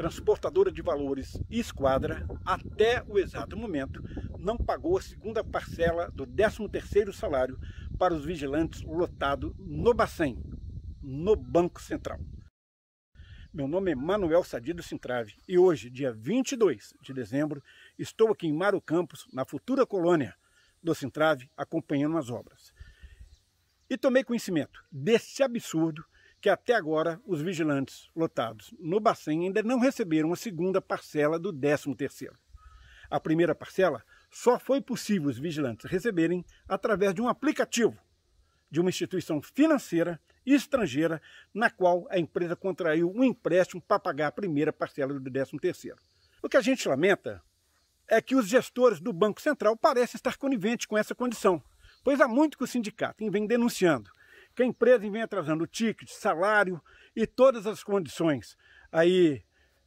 transportadora de valores Esquadra, até o exato momento, não pagou a segunda parcela do 13º salário para os vigilantes lotado no Bacen, no Banco Central. Meu nome é Manuel Sadido Sintrave e hoje, dia 22 de dezembro, estou aqui em Mário Campos, na futura colônia do Sintrave, acompanhando as obras. E tomei conhecimento desse absurdo que até agora os vigilantes lotados no Bacen ainda não receberam a segunda parcela do 13º. A primeira parcela só foi possível os vigilantes receberem através de um aplicativo de uma instituição financeira estrangeira na qual a empresa contraiu um empréstimo para pagar a primeira parcela do 13º. O que a gente lamenta é que os gestores do Banco Central parecem estar coniventes com essa condição, pois há muito que o sindicato vem denunciando que a empresa vem atrasando o ticket, salário e todas as condições aí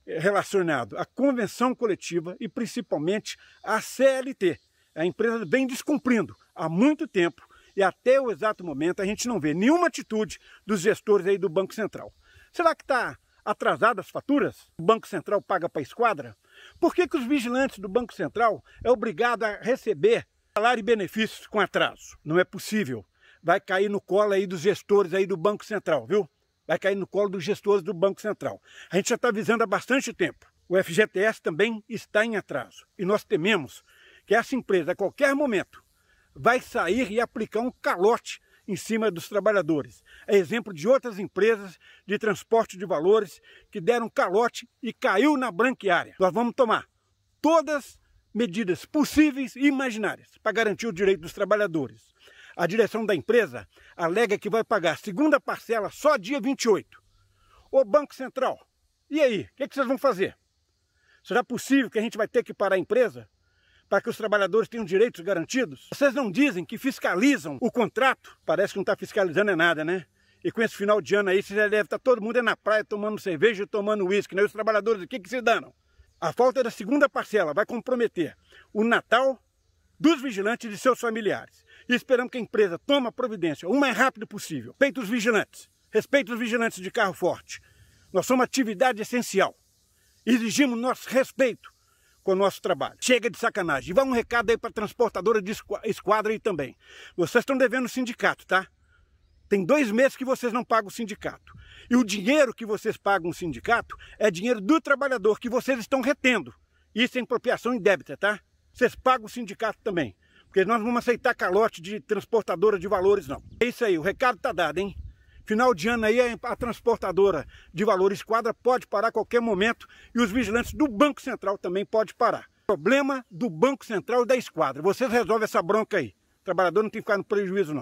eh, relacionado à convenção coletiva e principalmente à CLT. É a empresa vem descumprindo há muito tempo e até o exato momento a gente não vê nenhuma atitude dos gestores aí do Banco Central. Será que está atrasado as faturas? O Banco Central paga para a esquadra? Por que, que os vigilantes do Banco Central é obrigado a receber salário e benefícios com atraso? Não é possível vai cair no colo aí dos gestores aí do Banco Central, viu? Vai cair no colo dos gestores do Banco Central. A gente já está avisando há bastante tempo. O FGTS também está em atraso. E nós tememos que essa empresa, a qualquer momento, vai sair e aplicar um calote em cima dos trabalhadores. É exemplo de outras empresas de transporte de valores que deram calote e caiu na branquiária. Nós vamos tomar todas medidas possíveis e imaginárias para garantir o direito dos trabalhadores. A direção da empresa alega que vai pagar a segunda parcela só dia 28. O Banco Central, e aí? O que, é que vocês vão fazer? Será possível que a gente vai ter que parar a empresa para que os trabalhadores tenham direitos garantidos? Vocês não dizem que fiscalizam o contrato? Parece que não está fiscalizando é nada, né? E com esse final de ano aí, vocês já deve estar tá todo mundo é na praia tomando cerveja e tomando uísque, né? Os trabalhadores o que é se danam. A falta da segunda parcela vai comprometer o Natal dos vigilantes e de seus familiares e esperamos que a empresa tome a providência o mais rápido possível. respeito os vigilantes, respeito os vigilantes de carro forte. Nós somos uma atividade essencial. Exigimos nosso respeito com o nosso trabalho. Chega de sacanagem. E vai um recado aí para a transportadora de esquadra aí também. Vocês estão devendo o sindicato, tá? Tem dois meses que vocês não pagam o sindicato. E o dinheiro que vocês pagam o sindicato é dinheiro do trabalhador que vocês estão retendo. Isso é impropriação indébita, tá? Vocês pagam o sindicato também. Porque nós não vamos aceitar calote de transportadora de valores, não. É isso aí, o recado tá dado, hein? Final de ano aí, a transportadora de valores quadra pode parar a qualquer momento e os vigilantes do Banco Central também podem parar. Problema do Banco Central e da Esquadra. Vocês resolvem essa bronca aí. O trabalhador não tem que ficar no prejuízo, não.